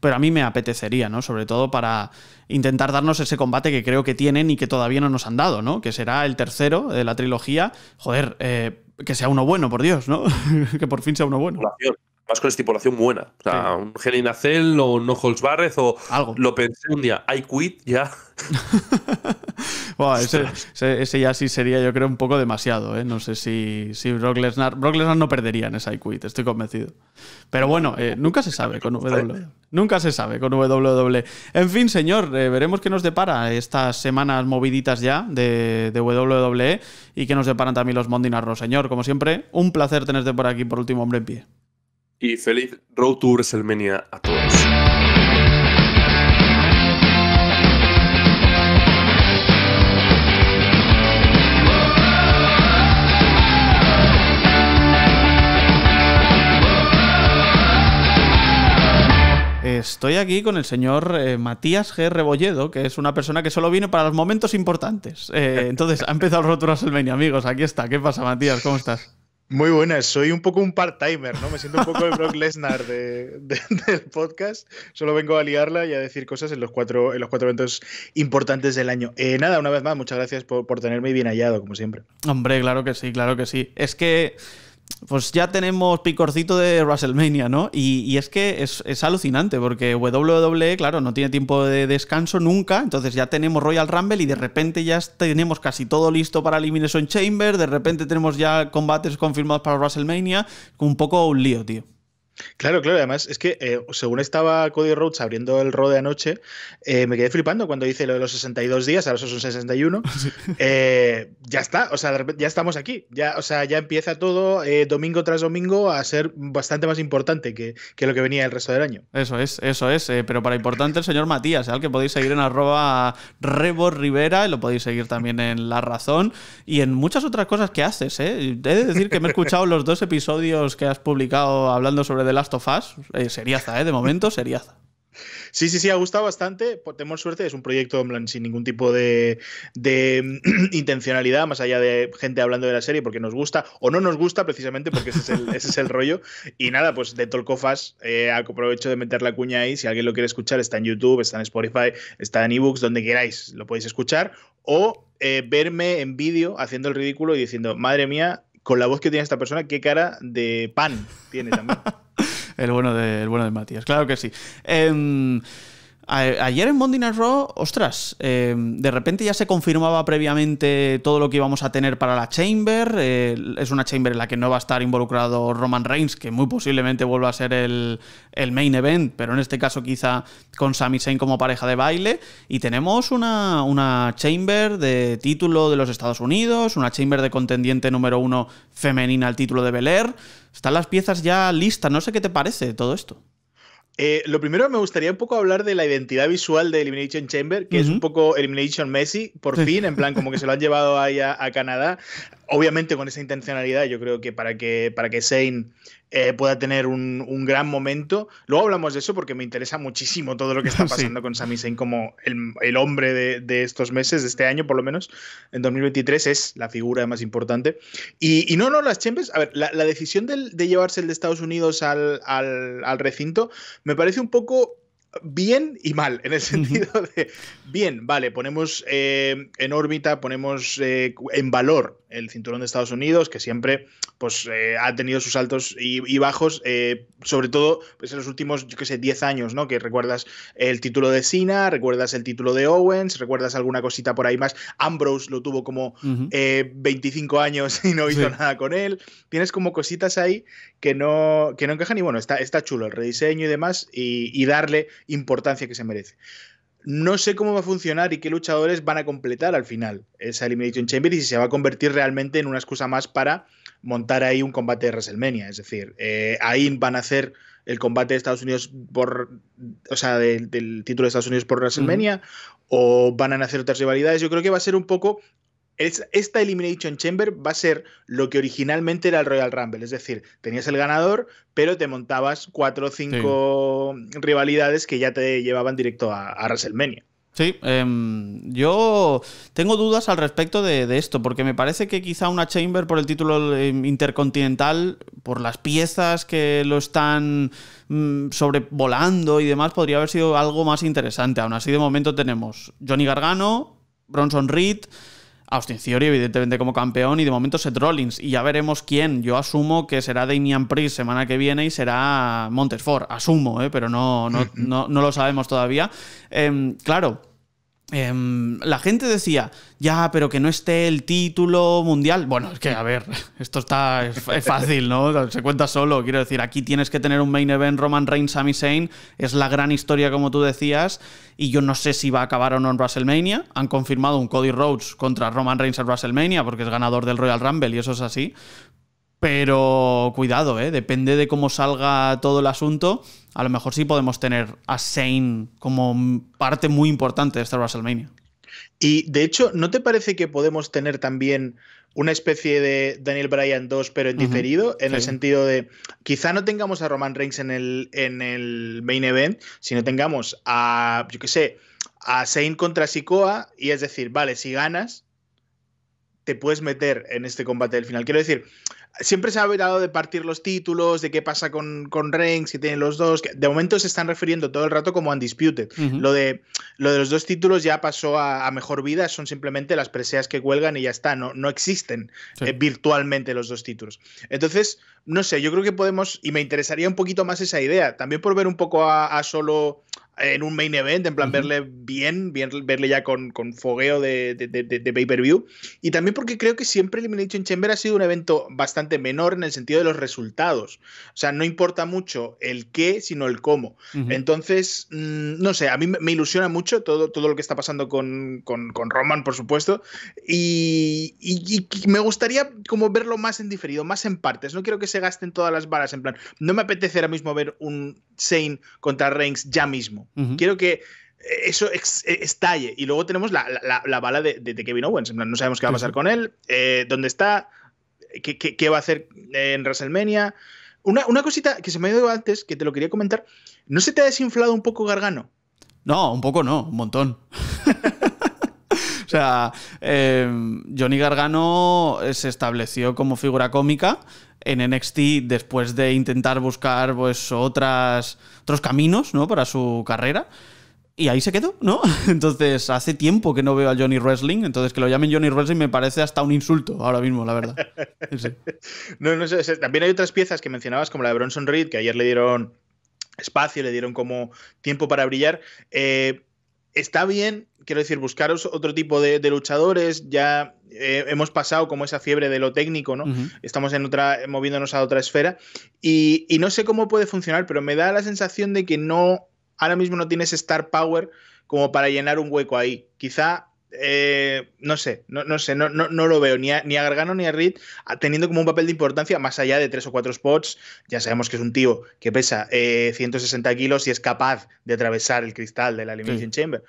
pero a mí me apetecería, ¿no? Sobre todo para intentar darnos ese combate que creo que tienen y que todavía no nos han dado, ¿no? Que será el tercero de la trilogía. Joder, eh, que sea uno bueno, por Dios, ¿no? que por fin sea uno bueno. Más con estipulación buena. O sea, un Helena Nacel o No Holds o. Algo. Lo pensé un día, I quit, ya. ese, ya sí sería, yo creo, un poco demasiado. ¿eh? No sé si, Brock Lesnar. Brock Lesnar no perdería en ese I quit, estoy convencido. Pero bueno, eh, nunca se sabe con WWE. Nunca se sabe con WWE. En fin, señor, eh, veremos qué nos depara estas semanas moviditas ya de, WWE e y qué nos deparan también los Mondinarros, Señor, como siempre, un placer tenerte por aquí por último hombre en pie y feliz Road to WrestleMania a todos. Estoy aquí con el señor eh, Matías G. Rebolledo, que es una persona que solo viene para los momentos importantes. Eh, entonces, ha empezado el tour el amigos. Aquí está. ¿Qué pasa, Matías? ¿Cómo estás? Muy buenas, soy un poco un part-timer, ¿no? Me siento un poco el Brock Lesnar del podcast. Solo vengo a liarla y a decir cosas en los cuatro, en los cuatro eventos importantes del año. Eh, nada, una vez más, muchas gracias por, por tenerme bien hallado, como siempre. Hombre, claro que sí, claro que sí. Es que pues ya tenemos picorcito de WrestleMania, ¿no? Y, es que es, es, alucinante, porque WWE, claro, no tiene tiempo de descanso nunca, entonces ya tenemos Royal Rumble y de repente ya tenemos casi todo listo para Elimination Chamber, de repente tenemos ya combates confirmados para WrestleMania, un poco un lío, tío. Claro, claro, además es que eh, según estaba Cody Rhodes abriendo el rode anoche, eh, me quedé flipando cuando dice lo de los 62 días, ahora son 61. Eh, ya está, o sea, ya estamos aquí, ya, o sea, ya empieza todo domingo tras domingo a ser bastante más importante que, lo que venía el resto del año. Eso es, eso es, pero para importante el señor Matías, al que podéis seguir en arroba Rebo Rivera, y lo podéis seguir también en La Razón y en muchas otras cosas que haces. He de decir que me he escuchado los dos episodios que has publicado hablando sobre The Last of Us, eh, sería eh, De momento, sería. Sí, sí, sí, ha gustado bastante. Tenemos suerte, es un proyecto sin ningún tipo de, mm, intencionalidad, más allá de gente hablando de la serie porque nos gusta o no nos gusta, precisamente porque ese es el, rollo. Y nada, pues de Tolcofas eh, aprovecho de meter la cuña ahí. Si alguien lo quiere escuchar, está en YouTube, está en Spotify, está en ebooks, donde queráis, lo podéis escuchar. O eh, verme en vídeo haciendo el ridículo y diciendo, madre mía, con la voz que tiene esta persona, qué cara de pan tiene también. el, bueno de, bueno de Matías, claro que sí. Em, Ayer en Monday Night Raw, ostras, eh, de repente ya se confirmaba previamente todo lo que íbamos a tener para la Chamber. Eh, es una Chamber en la que no va a estar involucrado Roman Reigns, que muy posiblemente vuelva a ser el, main event, pero en este caso quizá con Sami Zayn como pareja de baile. Y tenemos una, una Chamber de título de los Estados Unidos, una Chamber de contendiente número uno femenina al título de Bel Air. Están las piezas ya listas, no sé qué te parece todo esto. Eh, lo primero me gustaría un poco hablar de la identidad visual de Elimination Chamber, que es un poco Elimination Messi, por fin, en plan como que se lo han llevado ahí a, Canadá obviamente con esa intencionalidad, yo creo que para que, para que Zane eh, pueda tener un, gran momento. Luego hablamos de eso porque me interesa muchísimo todo lo que está pasando con Sami Zayn como el, hombre de, de, estos meses, de este año por lo menos. En 2023 es la figura más importante. Y, no, no, las Champions, a ver, la, decisión de, llevarse el de Estados Unidos al, recinto me parece un poco bien y mal, en el sentido de, bien, vale, ponemos eh, en órbita, ponemos eh, en valor el cinturón de Estados Unidos, que siempre pues, eh, ha tenido sus altos y, bajos, eh, sobre todo pues, en los últimos, yo qué sé, 10 años, ¿no? Que recuerdas el título de Cena, recuerdas el título de Owens, recuerdas alguna cosita por ahí más. Ambrose lo tuvo como 25 eh, años y no hizo nada con él. Tienes como cositas ahí que no, que no encajan y bueno, está, está chulo el rediseño y demás y darle importancia que se merece. No sé cómo va a funcionar y qué luchadores van a completar al final esa Elimination Chamber y si se va a convertir realmente en una excusa más para montar ahí un combate de WrestleMania. Es decir, eh, ahí van a hacer el combate de Estados Unidos por. O sea, del, título de Estados Unidos por WrestleMania. O van a nacer otras rivalidades. Yo creo que va a ser un poco esta Elimination Chamber va a ser lo que originalmente era el Royal Rumble, es decir, tenías el ganador, pero te montabas cuatro o cinco rivalidades que ya te llevaban directo a, WrestleMania. Sí, em, yo tengo dudas al respecto de, esto, porque me parece que quizá una Chamber por el título em, intercontinental, por las piezas que lo están mm, sobrevolando y demás, podría haber sido algo más interesante. Aún así, de momento tenemos Johnny Gargano, Bronson Reed. Austin Theory, evidentemente, como campeón, y de momento Seth Rollins. Y ya veremos quién. Yo asumo que será Damian Priest semana que viene y será Montesfort. Asumo, ¿eh? pero no, no, mm-hmm. no, no, lo sabemos todavía. Em, claro, Em, la gente decía, ya, pero que no esté el título mundial. Bueno, es que, a ver, esto está es, fácil, ¿no? Se cuenta solo. Quiero decir, aquí tienes que tener un main event Roman Reigns, Sami Zayn. Es la gran historia, como tú decías. Y yo no sé si va a acabar o no en WrestleMania. Han confirmado un Cody Rhodes contra Roman Reigns en WrestleMania porque es ganador del Royal Rumble y eso es así. Pero cuidado, ¿eh? depende de cómo salga todo el asunto. A lo mejor sí podemos tener a Shane como parte muy importante de esta WrestleMania. Y de hecho, ¿no te parece que podemos tener también una especie de Daniel Bryan 2, pero en diferido? En el sentido de, quizá no tengamos a Roman Reigns en el, en el main event, sino tengamos a, yo qué sé, a Shane contra Sikoa, y es decir, vale, si ganas, te puedes meter en este combate del final. Quiero decir, siempre se ha hablado de partir los títulos, de qué pasa con, con Reigns, si tienen los dos. de momento se están refiriendo todo el rato como Undisputed. lo, de, lo de los dos títulos ya pasó a, mejor vida, son simplemente las preseas que cuelgan y ya está. No, no existen eh, virtualmente los dos títulos. Entonces, no sé, yo creo que podemos, y me interesaría un poquito más esa idea, también por ver un poco a solo en un main event, en plan verle bien, verle ya con, fogueo de, de, pay-per-view. Y también porque creo que siempre Elimination Chamber ha sido un evento bastante menor en el sentido de los resultados. O sea, no importa mucho el qué, sino el cómo. Entonces, mm, no sé, a mí me ilusiona mucho todo, todo lo que está pasando con, con, Roman, por supuesto. Y, me gustaría como verlo más en diferido, más en partes. No quiero que se gasten todas las balas, en plan, no me apetece ahora mismo ver un Shane contra Reigns ya mismo. Quiero que eh, eso eh, estalle. Y luego tenemos la, bala de, de, Kevin Owens. no sabemos qué va a pasar con él, eh, dónde está, qué, va a hacer en WrestleMania. Una, una, cosita que se me ha ido antes, que te lo quería comentar. ¿No se te ha desinflado un poco Gargano? No, un poco no, un montón. o sea, em, Johnny Gargano eh, se estableció como figura cómica en NXT después de intentar buscar pues, otras, otros caminos ¿no? para su carrera. Y ahí se quedó, ¿no? Entonces, hace tiempo que no veo a Johnny Wrestling, entonces que lo llamen Johnny Wrestling me parece hasta un insulto ahora mismo, la verdad. también hay otras piezas que mencionabas, como la de Bronson Reed, que ayer le dieron espacio, le dieron como tiempo para brillar. Eh, está bien quiero decir, buscaros otro tipo de, luchadores, ya eh, hemos pasado como esa fiebre de lo técnico, ¿no? Estamos en otra, moviéndonos a otra esfera y, no sé cómo puede funcionar, pero me da la sensación de que no, ahora mismo no tienes star power como para llenar un hueco ahí. Quizá eh, no sé, no, no sé, no, no, lo veo, ni a, ni Gargano ni a Reed ah, teniendo como un papel de importancia más allá de tres o cuatro spots. Ya sabemos que es un tío que pesa 160 eh, kilos y es capaz de atravesar el cristal de la Elimination Chamber.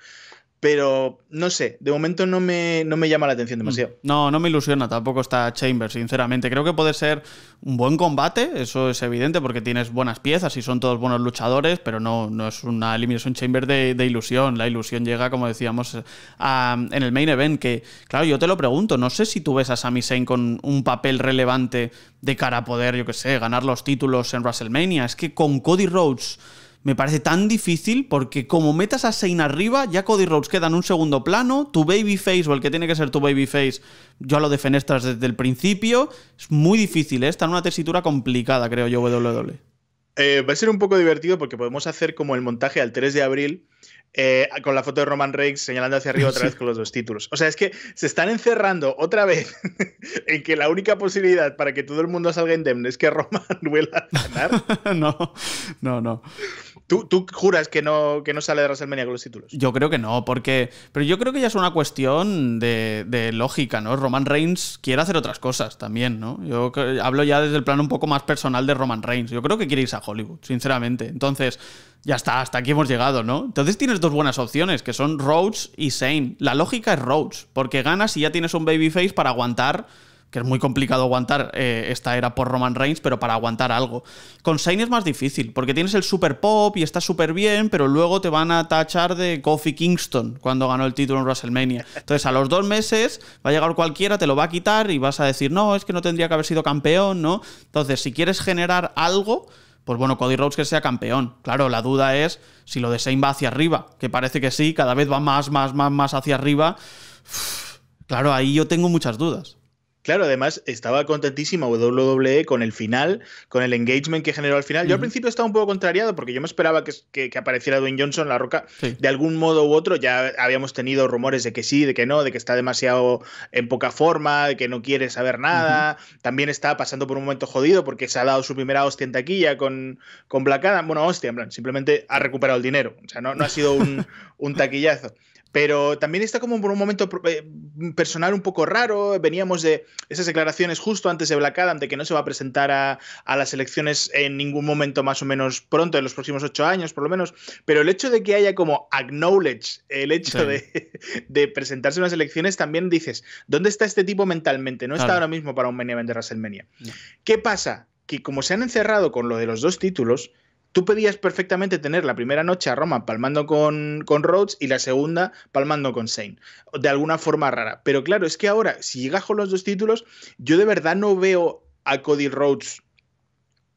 Pero no sé, de momento no me, no me llama la atención mm. demasiado. No, no me ilusiona tampoco está Chamber, sinceramente. Creo que puede ser un buen combate, eso es evidente, porque tienes buenas piezas y son todos buenos luchadores, pero no, no es una Elimination Chamber de, ilusión. La ilusión llega, como decíamos, a, en el main event, que, claro, yo te lo pregunto, no sé si tú ves a Sami Zayn con un papel relevante de cara a poder, yo qué sé, ganar los títulos en WrestleMania. Es que con Cody Rhodes me parece tan difícil porque como metas a Sein arriba, ya Cody Rhodes queda en un segundo plano, tu babyface o el que tiene que ser tu babyface, yo lo defenestras desde el principio. Es muy difícil, ¿eh? está en una tesitura complicada, creo yo, WWE. Eh, va a ser un poco divertido porque podemos hacer como el montaje al 3 de abril eh, con la foto de Roman Reigns señalando hacia arriba otra vez con los dos títulos. O sea, es que se están encerrando otra vez en que la única posibilidad para que todo el mundo salga indemne es que Roman vuelva a ganar. no, no, no. ¿Tú, juras que no, que no sale de WrestleMania con los títulos? Yo creo que no, porque. Pero yo creo que ya es una cuestión de, de lógica, ¿no? Roman Reigns quiere hacer otras cosas también, ¿no? Yo hablo ya desde el plano un poco más personal de Roman Reigns. Yo creo que quiere irse a Hollywood, sinceramente. Entonces ya está, hasta aquí hemos llegado, ¿no? Entonces tienes dos buenas opciones, que son Rhodes y Sane. La lógica es Rhodes, porque ganas y ya tienes un babyface para aguantar que es muy complicado aguantar eh, esta era por Roman Reigns, pero para aguantar algo. Con Sane es más difícil, porque tienes el super pop y está súper bien, pero luego te van a tachar de Kofi Kingston cuando ganó el título en WrestleMania. Entonces, a los dos meses va a llegar cualquiera, te lo va a quitar y vas a decir, no, es que no tendría que haber sido campeón, ¿no? Entonces, si quieres generar algo, pues bueno, Cody Rhodes que sea campeón. Claro, la duda es si lo de Shane va hacia arriba, que parece que sí, cada vez va más, más, más, más hacia arriba. claro, ahí yo tengo muchas dudas. Claro, además estaba contentísima WWE con el final, con el engagement que generó al final. Yo al principio estaba un poco contrariado porque yo me esperaba que, que, apareciera Dwayne Johnson, La Roca, de algún modo u otro. Ya habíamos tenido rumores de que sí, de que no, de que está demasiado en poca forma, de que no quiere saber nada. También está pasando por un momento jodido porque se ha dado su primera hostia en taquilla con, con Black Bueno, hostia, en plan, simplemente ha recuperado el dinero. O sea, no, ha sido un taquillazo. Pero también está como por un momento eh, personal un poco raro. Veníamos de esas declaraciones justo antes de Black Adam de que no se va a presentar a, las elecciones en ningún momento más o menos pronto, en los próximos ocho años por lo menos. Pero el hecho de que haya como acknowledge el hecho de, presentarse a unas elecciones, también dices, ¿dónde está este tipo mentalmente? No está ahora mismo para un Mania de WrestleMania. ¿Qué pasa? Que como se han encerrado con lo de los dos títulos, tú pedías perfectamente tener la primera noche a Roma palmando con, con Rhodes y la segunda palmando con Zayn. de alguna forma rara. Pero claro, es que ahora, si llegas con los dos títulos, yo de verdad no veo a Cody Rhodes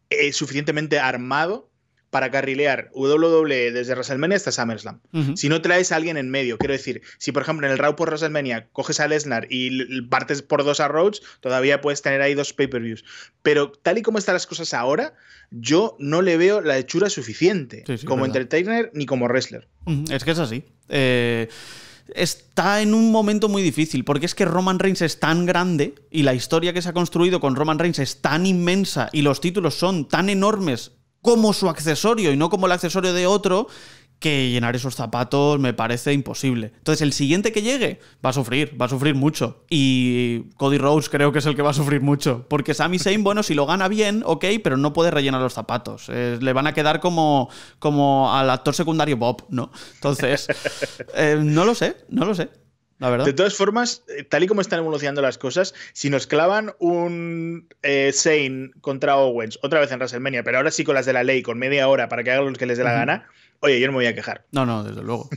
eh, suficientemente armado para carrilear WWE desde WrestleMania hasta SummerSlam. Si no traes a alguien en medio, quiero decir, si por ejemplo en el Raw por WrestleMania coges a Lesnar y partes por dos a Rhodes, todavía puedes tener ahí dos pay-per-views. Pero tal y como están las cosas ahora, yo no le veo la hechura suficiente como entertainer ni como wrestler. Es que es así. Eh, está en un momento muy difícil, porque es que Roman Reigns es tan grande y la historia que se ha construido con Roman Reigns es tan inmensa y los títulos son tan enormes como su accesorio y no como el accesorio de otro, que llenar esos zapatos me parece imposible. Entonces, el siguiente que llegue va a sufrir, va a sufrir mucho. Y Cody Rhodes creo que es el que va a sufrir mucho. Porque Sami Zayn, bueno, si lo gana bien, ok, pero no puede rellenar los zapatos. Eh, le van a quedar como, como al actor secundario Bob, ¿no? Entonces, eh, no lo sé, no lo sé. De todas formas, tal y como están evolucionando las cosas, si nos clavan un eh, contra Owens otra vez en WrestleMania, pero ahora sí con las de la ley, con media hora para que hagan los que les dé la gana, oye, yo no me voy a quejar. No, no, desde luego.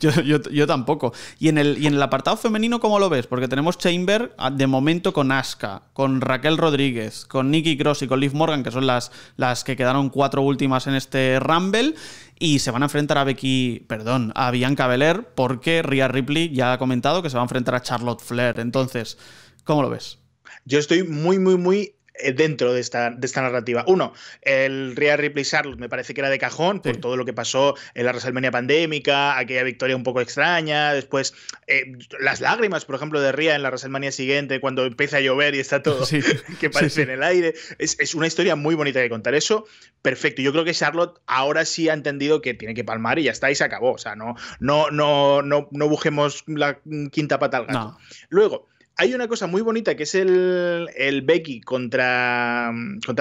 yo, tampoco. ¿Y en, el, ¿Y en el apartado femenino cómo lo ves? Porque tenemos Chamber ah, de momento con Asuka, con Raquel Rodríguez, con Nikki Cross y con Liv Morgan, que son las, las que quedaron cuatro últimas en este Rumble y se van a enfrentar a Becky, perdón, a Bianca Belair porque Rhea Ripley ya ha comentado que se va a enfrentar a Charlotte Flair. Entonces, ¿cómo lo ves? Yo estoy muy, muy, muy eh, dentro de esta, de esta narrativa. Uno, el Real Ripley Charlotte me parece que era de cajón por todo lo que pasó en la WrestleMania pandémica, aquella victoria un poco extraña, después eh, las lágrimas, por ejemplo, de ría en la WrestleMania siguiente cuando empieza a llover y está todo que parece en el aire. Es, es, una historia muy bonita de contar eso. Perfecto. Yo creo que Charlotte ahora sí ha entendido que tiene que palmar y ya está y se acabó. O sea, no, no, no, no, no bujemos la quinta pata al gato. No. Luego, hay una cosa muy bonita que es el, Becky contra,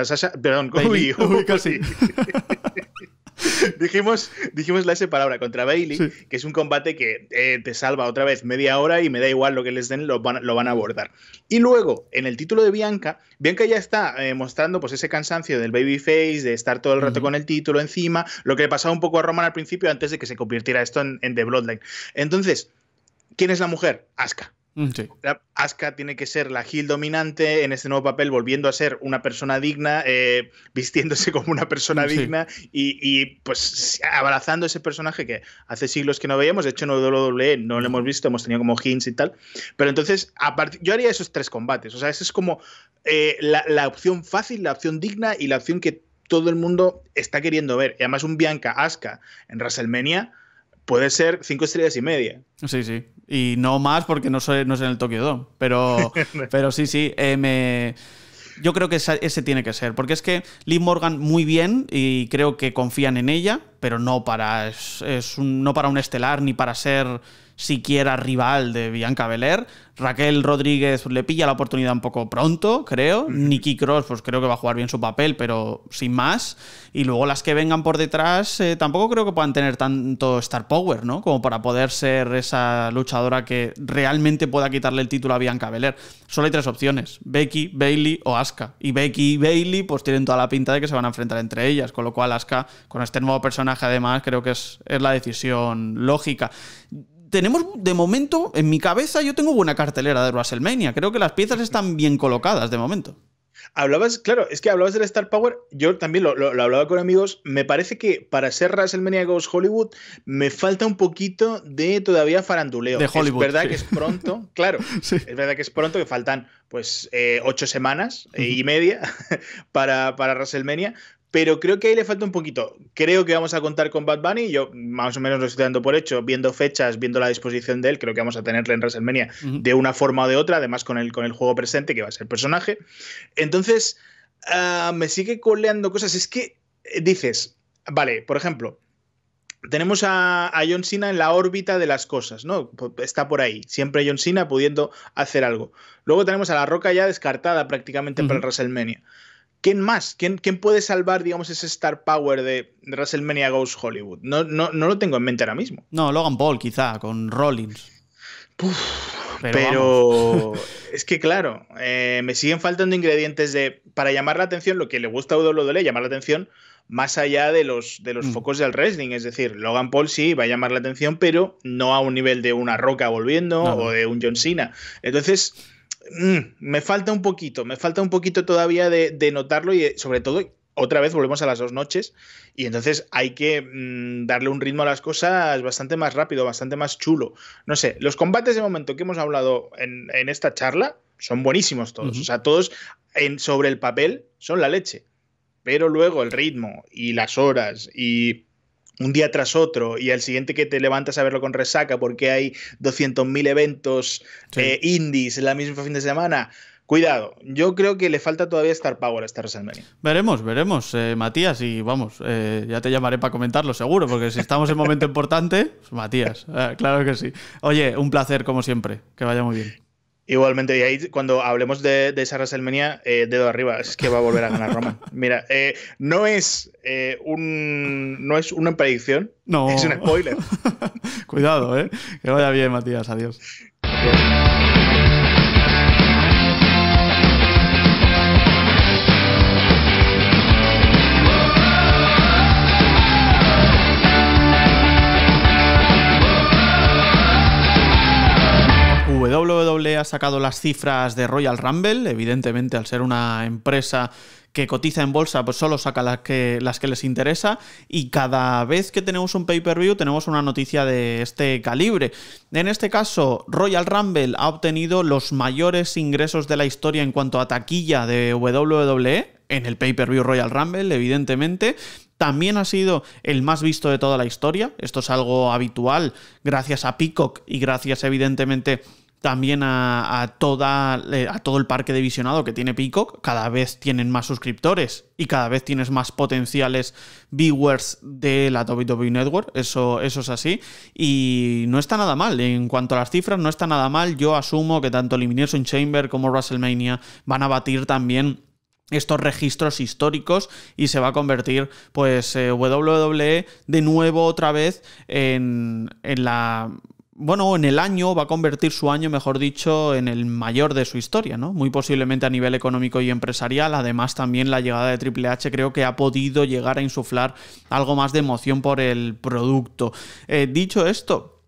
Sasha. Perdón, Bailey. casi. dijimos, dijimos la S palabra contra Bailey, que es un combate que eh, te salva otra vez media hora y me da igual lo que les den, lo van, a abordar. Y luego, en el título de Bianca, Bianca ya está eh, mostrando pues, ese cansancio del babyface, de estar todo el rato con el título encima, lo que le pasaba un poco a Roman al principio antes de que se convirtiera esto en, en The Bloodline. Entonces, ¿quién es la mujer? Aska. Mm, sí. Asuka tiene que ser la heel dominante en este nuevo papel, volviendo a ser una persona digna, eh, vistiéndose como una persona mm, digna y, pues abrazando ese personaje que hace siglos que no veíamos. De hecho, en WWE no lo hemos visto, hemos tenido como hints y tal. Pero entonces, yo haría esos tres combates. O sea, esa es como eh, la, opción fácil, la opción digna y la opción que todo el mundo está queriendo ver. Y además, un Bianca Asuka en WrestleMania puede ser cinco estrellas y media. Sí, sí. Y no más porque no, soy, no es en el Tokyo Dome. Pero, pero sí, sí. Eh, yo creo que ese tiene que ser. Porque es que Lee Morgan muy bien y creo que confían en ella, pero no para, es, no para un estelar ni para ser siquiera rival de Bianca Belair. Raquel Rodríguez le pilla la oportunidad un poco pronto, creo. Nikki Cross, pues creo que va a jugar bien su papel, pero sin más. Y luego las que vengan por detrás, eh, tampoco creo que puedan tener tanto Star Power, ¿no? Como para poder ser esa luchadora que realmente pueda quitarle el título a Bianca Belair. Solo hay tres opciones: Becky, Bailey o Asuka. Y Becky y Bailey, pues tienen toda la pinta de que se van a enfrentar entre ellas, con lo cual Asuka, con este nuevo personaje, además, creo que es la decisión lógica tenemos, de momento, en mi cabeza, yo tengo buena cartelera de WrestleMania. Creo que las piezas están bien colocadas de momento. Hablabas, claro, es que hablabas del Star Power. Yo también lo, hablaba con amigos. Me parece que para ser WrestleMania Ghost Hollywood me falta un poquito de todavía faranduleo. De Hollywood. Es verdad que es pronto, claro. Es verdad que es pronto, que faltan pues eh, ocho semanas eh, y media para, para WrestleMania pero creo que ahí le falta un poquito. Creo que vamos a contar con Bad Bunny, yo más o menos lo estoy dando por hecho, viendo fechas, viendo la disposición de él, creo que vamos a tenerle en WrestleMania de una forma o de otra, además con el, con el juego presente, que va a ser personaje. Entonces, ah, me sigue coleando cosas. Es que eh, dices, vale, por ejemplo, tenemos a, John Cena en la órbita de las cosas, ¿no? Está por ahí, siempre John Cena pudiendo hacer algo. Luego tenemos a La Roca ya descartada prácticamente para el WrestleMania. ¿quién más? ¿Quién, puede salvar, digamos, ese star power de WrestleMania Ghost Hollywood? No, no, lo tengo en mente ahora mismo. No, Logan Paul quizá, con Rollins. pero, es que claro, eh, me siguen faltando ingredientes de para llamar la atención, lo que le gusta a WWE, llamar la atención más allá de los, de los mm. focos del wrestling. Es decir, Logan Paul sí va a llamar la atención, pero no a un nivel de una roca volviendo o de un John Cena. Entonces, Mm, me falta un poquito, me falta un poquito todavía de, notarlo y sobre todo otra vez volvemos a las dos noches y entonces hay que mm, darle un ritmo a las cosas bastante más rápido, bastante más chulo. No sé, los combates de momento que hemos hablado en, esta charla son buenísimos todos, o sea, todos sobre el papel son la leche, pero luego el ritmo y las horas y un día tras otro y al siguiente que te levantas a verlo con resaca porque hay 200.000 eventos eh, indies en la misma fin de semana. Cuidado, yo creo que le falta todavía Star Power a esta WrestleMania. Veremos, veremos, eh, Matías, y vamos, eh, ya te llamaré para comentarlo seguro, porque si estamos en momento importante, Matías, ah, claro que sí. Oye, un placer como siempre, que vaya muy bien. Igualmente, y ahí cuando hablemos de, de esa WrestleMania, eh, dedo arriba, es que va a volver a ganar Roma. Mira, eh, no es eh, un no es una predicción, es un spoiler. Cuidado, eh. Que vaya bien, Matías, adiós. ha sacado las cifras de Royal Rumble, evidentemente al ser una empresa que cotiza en bolsa, pues solo saca las que, las que les interesa. Y cada vez que tenemos un pay-per-view, tenemos una noticia de este calibre. En este caso, Royal Rumble ha obtenido los mayores ingresos de la historia en cuanto a taquilla de WWE, en el pay-per-view Royal Rumble, evidentemente. También ha sido el más visto de toda la historia. Esto es algo habitual, gracias a Peacock y gracias, evidentemente, también a, toda, eh, a todo el parque de visionado que tiene Peacock. Cada vez tienen más suscriptores y cada vez tienes más potenciales viewers de la WWE Network. Eso, eso es así. Y no está nada mal. En cuanto a las cifras, no está nada mal. Yo asumo que tanto Elimination Chamber como WrestleMania van a batir también estos registros históricos y se va a convertir pues eh, WWE de nuevo otra vez en, en la bueno, en el año va a convertir su año, mejor dicho, en el mayor de su historia, ¿no? Muy posiblemente a nivel económico y empresarial. Además, también la llegada de Triple H creo que ha podido llegar a insuflar algo más de emoción por el producto. Eh, dicho esto,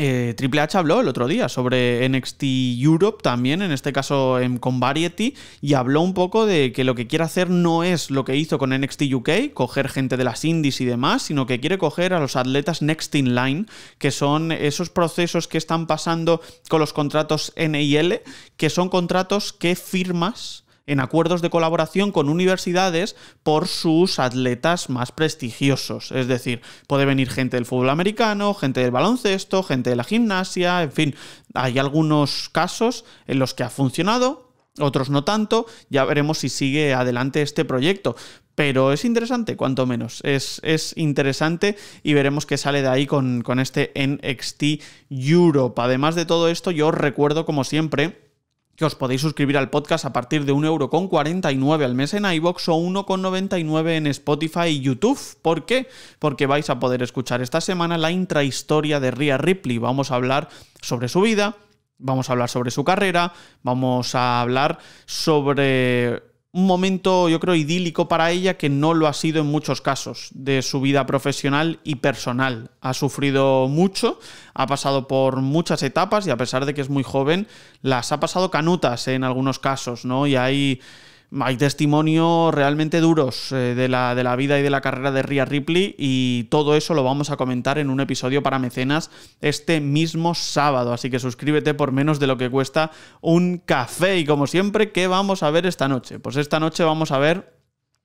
eh, Triple H habló el otro día sobre NXT Europe también, en este caso en, em, con Variety, y habló un poco de que lo que quiere hacer no es lo que hizo con NXT UK, coger gente de las indies y demás, sino que quiere coger a los atletas Next in Line, que son esos procesos que están pasando con los contratos NIL, que son contratos que firmas en acuerdos de colaboración con universidades por sus atletas más prestigiosos. Es decir, puede venir gente del fútbol americano, gente del baloncesto, gente de la gimnasia, en fin, hay algunos casos en los que ha funcionado. Otros no tanto, ya veremos si sigue adelante este proyecto pero es interesante, cuanto menos. Es, interesante y veremos qué sale de ahí con, este NXT Europe. Además de todo esto, yo recuerdo, como siempre, que os podéis suscribir al podcast a partir de 1,49€ al mes en iVoox o 1,99€ en Spotify y YouTube. ¿Por qué? Porque vais a poder escuchar esta semana la intrahistoria de Ria Ripley. Vamos a hablar sobre su vida, vamos a hablar sobre su carrera, vamos a hablar sobre un momento, yo creo, idílico para ella que no lo ha sido en muchos casos de su vida profesional y personal. Ha sufrido mucho, ha pasado por muchas etapas y a pesar de que es muy joven, las ha pasado canutas en algunos casos, ¿no? Y hay hay testimonios realmente duros eh, de, la, de la vida y de la carrera de Ria Ripley y todo eso lo vamos a comentar en un episodio para mecenas este mismo sábado, así que suscríbete por menos de lo que cuesta un café y como siempre, ¿qué vamos a ver esta noche? Pues esta noche vamos a ver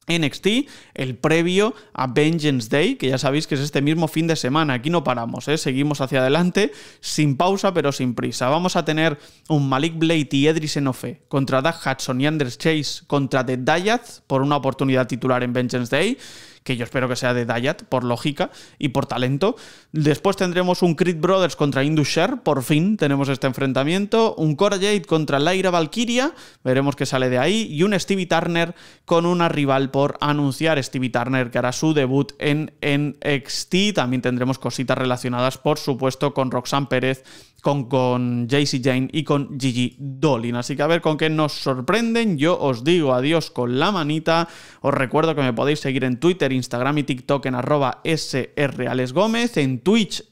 NXT, el previo a Vengeance Day, que ya sabéis que es este mismo fin de semana. Aquí no paramos, ¿eh? seguimos hacia adelante, sin pausa pero sin prisa. Vamos a tener un Malik Blade y Edris Enofe contra Doug Hudson y Anders Chase contra The Dayath por una oportunidad titular en Vengeance Day que yo espero que sea de Dayat, por lógica y por talento. Después tendremos un Creed Brothers contra Indusher, por fin tenemos este enfrentamiento. Un Cora Jade contra Lyra Valkyria, veremos qué sale de ahí. Y un Stevie Turner con una rival por anunciar. Stevie Turner que hará su debut en NXT. También tendremos cositas relacionadas, por supuesto, con Roxanne Pérez con, con JC Jane y con Gigi Dolin. Así que a ver con qué nos sorprenden. Yo os digo adiós con la manita. Os recuerdo que me podéis seguir en Twitter, Instagram y TikTok en arroba Gómez, en Twitch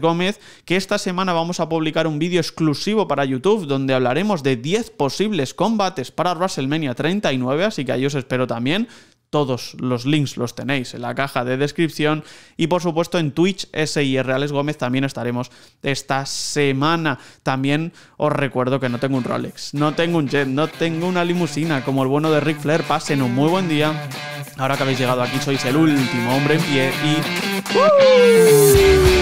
Gómez, que esta semana vamos a publicar un vídeo exclusivo para YouTube donde hablaremos de 10 posibles combates para WrestleMania 39, así que ahí os espero también. Todos los links los tenéis en la caja de descripción. Y por supuesto en Twitch, SIR Reales Gómez, también estaremos esta semana. También os recuerdo que no tengo un Rolex, no tengo un jet, no tengo una limusina como el bueno de Ric Flair. Pasen un muy buen día. Ahora que habéis llegado aquí, sois el último hombre en pie y...